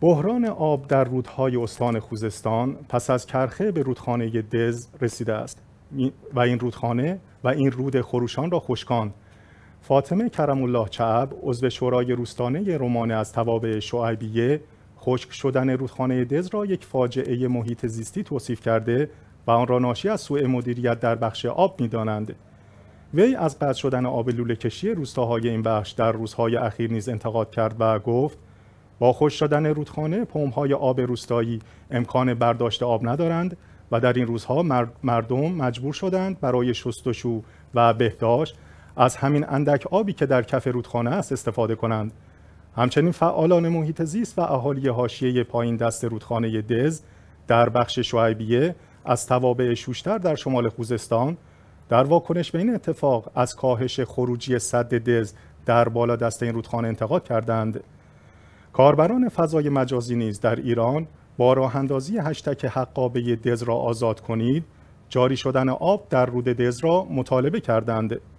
بحران آب در رودهای استان خوزستان پس از کرخه به رودخانه دز رسیده است و این رودخانه و این رود خروشان را خشکان فاطمه کرم الله چعب عضو شورای روستانه رومانه از توابع شعبیه خشک شدن رودخانه دز را یک فاجعه محیط زیستی توصیف کرده و آن را ناشی از سوء مدیریت در بخش آب دانند وی از قطع شدن آب لوله کشی روستاهای این بخش در روزهای اخیر نیز انتقاد کرد و گفت با خوش شدن رودخانه های آب روستایی امکان برداشت آب ندارند و در این روزها مردم مجبور شدند برای شستشو و بهداشت از همین اندک آبی که در کف رودخانه است استفاده کنند همچنین فعالان محیط زیست و اهالی حاشیه پایین دست رودخانه دز در بخش شعیبیه از توابع شوشتر در شمال خوزستان در واکنش به این اتفاق از کاهش خروجی سد دز در بالا دست این رودخانه انتقاد کردند کاربران فضای مجازی نیز در ایران با راه اندازی هشتک حقابه دز را آزاد کنید جاری شدن آب در رود دز را مطالبه کردند